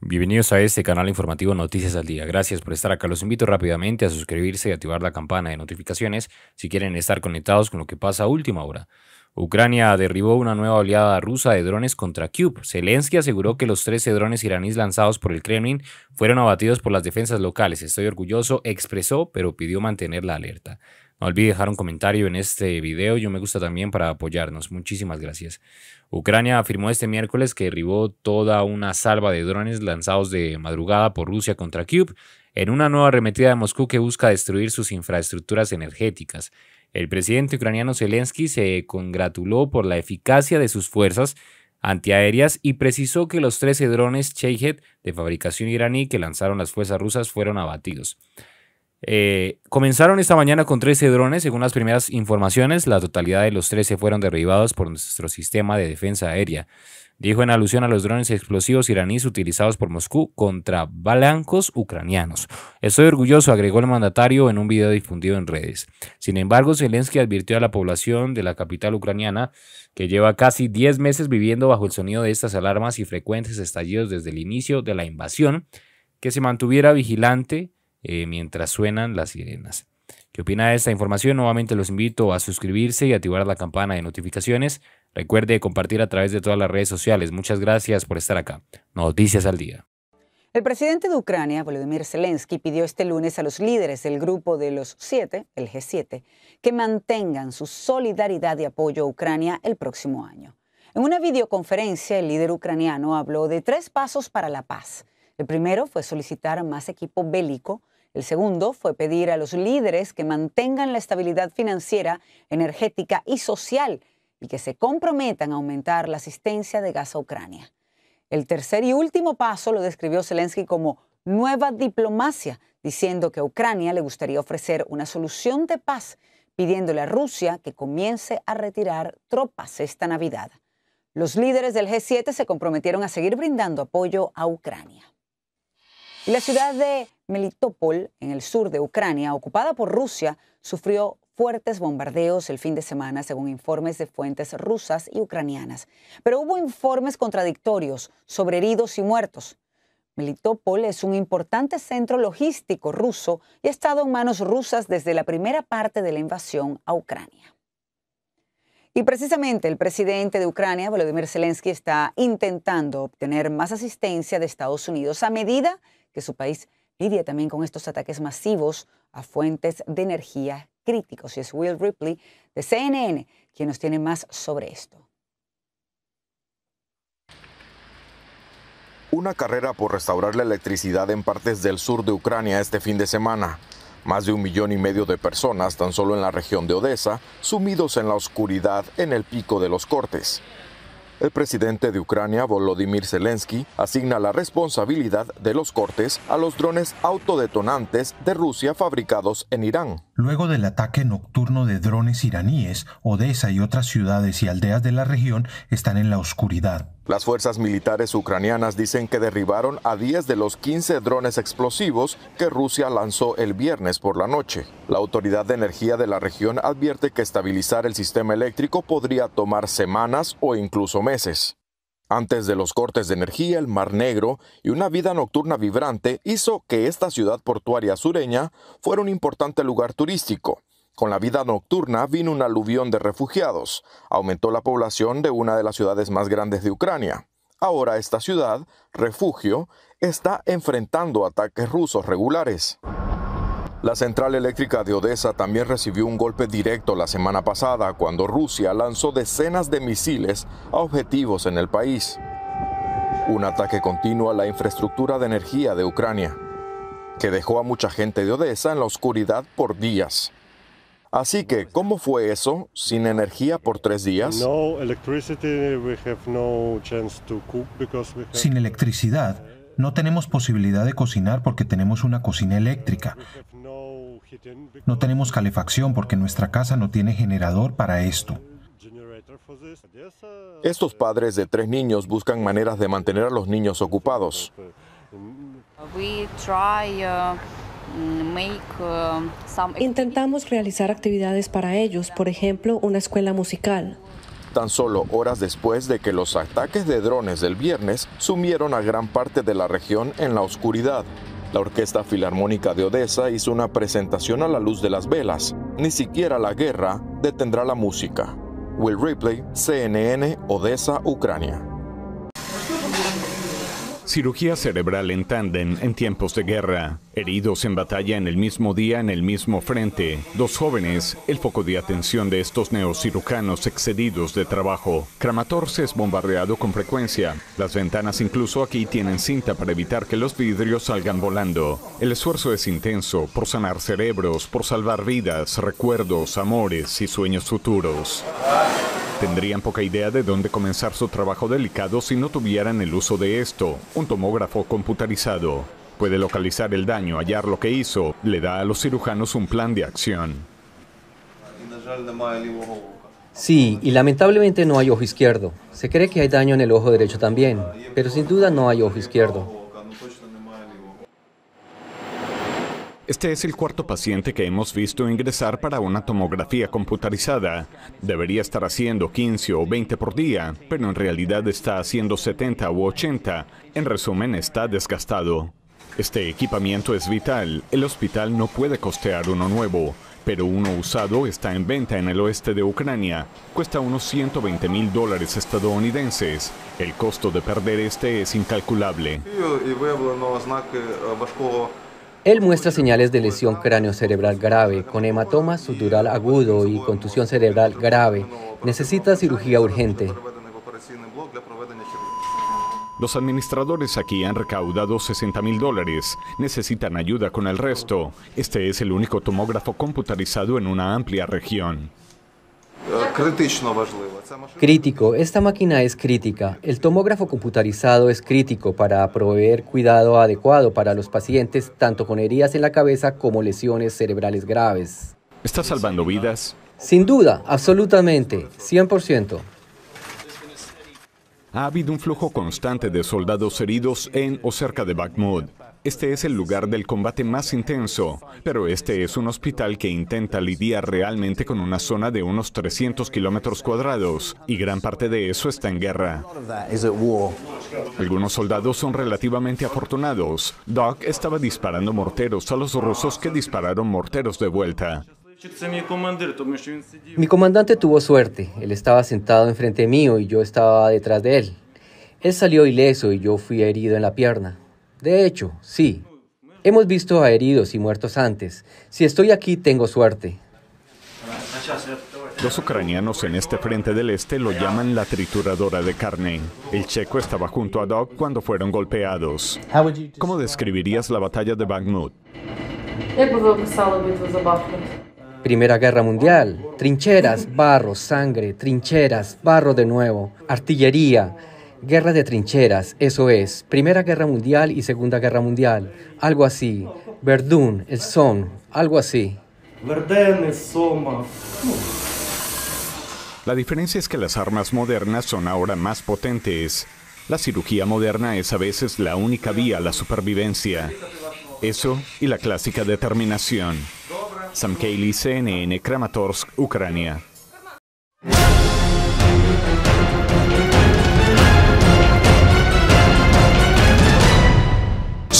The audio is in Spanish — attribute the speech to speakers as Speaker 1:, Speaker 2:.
Speaker 1: Bienvenidos a este canal informativo Noticias al Día. Gracias por estar acá. Los invito rápidamente a suscribirse y activar la campana de notificaciones si quieren estar conectados con lo que pasa a última hora. Ucrania derribó una nueva oleada rusa de drones contra Kyiv. Zelensky aseguró que los 13 drones iraníes lanzados por el Kremlin fueron abatidos por las defensas locales. Estoy orgulloso, expresó, pero pidió mantener la alerta. No olvide dejar un comentario en este video yo me gusta también para apoyarnos. Muchísimas gracias. Ucrania afirmó este miércoles que derribó toda una salva de drones lanzados de madrugada por Rusia contra Kiev en una nueva arremetida de Moscú que busca destruir sus infraestructuras energéticas. El presidente ucraniano Zelensky se congratuló por la eficacia de sus fuerzas antiaéreas y precisó que los 13 drones Cheyhet de fabricación iraní que lanzaron las fuerzas rusas fueron abatidos. Eh, comenzaron esta mañana con 13 drones, según las primeras informaciones, la totalidad de los 13 fueron derribados por nuestro sistema de defensa aérea. Dijo en alusión a los drones explosivos iraníes utilizados por Moscú contra blancos ucranianos. Estoy orgulloso, agregó el mandatario en un video difundido en redes. Sin embargo, Zelensky advirtió a la población de la capital ucraniana que lleva casi 10 meses viviendo bajo el sonido de estas alarmas y frecuentes estallidos desde el inicio de la invasión, que se mantuviera vigilante eh, mientras suenan las sirenas. ¿Qué opina de esta información? Nuevamente los invito a suscribirse y activar la campana de notificaciones. Recuerde compartir a través de todas las redes sociales. Muchas gracias por estar acá. Noticias al día.
Speaker 2: El presidente de Ucrania, Volodymyr Zelensky, pidió este lunes a los líderes del grupo de los siete, el G7, que mantengan su solidaridad y apoyo a Ucrania el próximo año. En una videoconferencia, el líder ucraniano habló de tres pasos para la paz. El primero fue solicitar más equipo bélico el segundo fue pedir a los líderes que mantengan la estabilidad financiera, energética y social y que se comprometan a aumentar la asistencia de gas a Ucrania. El tercer y último paso lo describió Zelensky como nueva diplomacia, diciendo que a Ucrania le gustaría ofrecer una solución de paz, pidiéndole a Rusia que comience a retirar tropas esta Navidad. Los líderes del G7 se comprometieron a seguir brindando apoyo a Ucrania. la ciudad de Melitopol, en el sur de Ucrania, ocupada por Rusia, sufrió fuertes bombardeos el fin de semana, según informes de fuentes rusas y ucranianas. Pero hubo informes contradictorios sobre heridos y muertos. Melitopol es un importante centro logístico ruso y ha estado en manos rusas desde la primera parte de la invasión a Ucrania. Y precisamente el presidente de Ucrania, Volodymyr Zelensky, está intentando obtener más asistencia de Estados Unidos a medida que su país lidia también con estos ataques masivos a fuentes de energía críticos. Y es Will Ripley de CNN quien nos tiene más sobre esto. Una
Speaker 3: carrera por restaurar la electricidad en partes del sur de Ucrania este fin de semana. Más de un millón y medio de personas tan solo en la región de Odessa, sumidos en la oscuridad en el pico de los cortes. El presidente de Ucrania, Volodymyr Zelensky, asigna la responsabilidad de los cortes a los drones autodetonantes de Rusia fabricados en Irán. Luego del ataque nocturno de drones iraníes, Odessa y otras ciudades y aldeas de la región están en la oscuridad. Las fuerzas militares ucranianas dicen que derribaron a 10 de los 15 drones explosivos que Rusia lanzó el viernes por la noche. La Autoridad de Energía de la región advierte que estabilizar el sistema eléctrico podría tomar semanas o incluso meses. Antes de los cortes de energía, el Mar Negro y una vida nocturna vibrante hizo que esta ciudad portuaria sureña fuera un importante lugar turístico, con la vida nocturna vino un aluvión de refugiados. Aumentó la población de una de las ciudades más grandes de Ucrania. Ahora esta ciudad, refugio, está enfrentando ataques rusos regulares. La central eléctrica de Odessa también recibió un golpe directo la semana pasada cuando Rusia lanzó decenas de misiles a objetivos en el país. Un ataque continuo a la infraestructura de energía de Ucrania, que dejó a mucha gente de Odessa en la oscuridad por días. Así que, ¿cómo fue eso? Sin energía por tres días. Sin electricidad, no tenemos posibilidad de cocinar porque tenemos una cocina eléctrica. No tenemos calefacción porque nuestra casa no tiene generador para esto. Uh, Estos padres de tres niños buscan maneras de mantener a los niños ocupados.
Speaker 2: Uh, um, uh,
Speaker 4: Intentamos realizar actividades para ellos, por ejemplo, una escuela musical.
Speaker 3: Tan solo horas después de que los ataques de drones del viernes sumieron a gran parte de la región en la oscuridad, la Orquesta Filarmónica de Odessa hizo una presentación a la luz de las velas. Ni siquiera la guerra detendrá la música. Will Ripley, CNN, Odessa, Ucrania.
Speaker 5: Cirugía cerebral en tandem en tiempos de guerra. Heridos en batalla en el mismo día en el mismo frente. Dos jóvenes, el foco de atención de estos neocirujanos excedidos de trabajo. Kramatorsk es bombardeado con frecuencia. Las ventanas incluso aquí tienen cinta para evitar que los vidrios salgan volando. El esfuerzo es intenso por sanar cerebros, por salvar vidas, recuerdos, amores y sueños futuros. Tendrían poca idea de dónde comenzar su trabajo delicado si no tuvieran el uso de esto, un tomógrafo computarizado. Puede localizar el daño, hallar lo que hizo, le da a los cirujanos un
Speaker 4: plan de acción. Sí, y lamentablemente no hay ojo izquierdo. Se cree que hay daño en el ojo derecho también, pero sin duda no hay ojo izquierdo. Este es el cuarto paciente que
Speaker 5: hemos visto ingresar para una tomografía computarizada. Debería estar haciendo 15 o 20 por día, pero en realidad está haciendo 70 u 80. En resumen, está desgastado. Este equipamiento es vital. El hospital no puede costear uno nuevo, pero uno usado está en venta en el oeste de Ucrania. Cuesta unos 120 mil dólares estadounidenses. El costo de perder este es incalculable.
Speaker 4: Él muestra señales de lesión cráneo-cerebral grave, con hematoma sutural agudo y contusión cerebral grave. Necesita cirugía urgente.
Speaker 5: Los administradores aquí han recaudado 60 mil dólares. Necesitan ayuda con el resto. Este es el único tomógrafo
Speaker 4: computarizado en una amplia región. Crítico. Esta máquina es crítica. El tomógrafo computarizado es crítico para proveer cuidado adecuado para los pacientes, tanto con heridas en la cabeza como lesiones cerebrales graves. ¿Está salvando vidas? Sin duda, absolutamente, 100%.
Speaker 5: Ha habido un flujo constante de soldados heridos en o cerca de Bakhmut. Este es el lugar del combate más intenso, pero este es un hospital que intenta lidiar realmente con una zona de unos 300 kilómetros cuadrados, y gran parte de eso está en guerra. Algunos soldados son relativamente afortunados. Doc estaba disparando morteros a los rusos que dispararon morteros de
Speaker 4: vuelta. Mi comandante tuvo suerte. Él estaba sentado enfrente mío y yo estaba detrás de él. Él salió ileso y yo fui herido en la pierna. De hecho, sí. Hemos visto a heridos y muertos antes. Si estoy aquí, tengo suerte.
Speaker 5: Los ucranianos en este frente del este lo llaman la trituradora de carne. El checo estaba junto a Doc cuando fueron golpeados.
Speaker 4: ¿Cómo describirías la batalla de Bakhmut? Primera Guerra Mundial, trincheras, barro, sangre, trincheras, barro de nuevo, artillería, Guerra de trincheras, eso es, Primera Guerra Mundial y Segunda Guerra Mundial, algo así. Verdun, el Son, algo así. Verdun, Soma.
Speaker 5: La diferencia es que las armas modernas son ahora más potentes. La cirugía moderna es a veces la única vía a la supervivencia. Eso y la clásica determinación. Sam Cayley, CNN, Kramatorsk, Ucrania.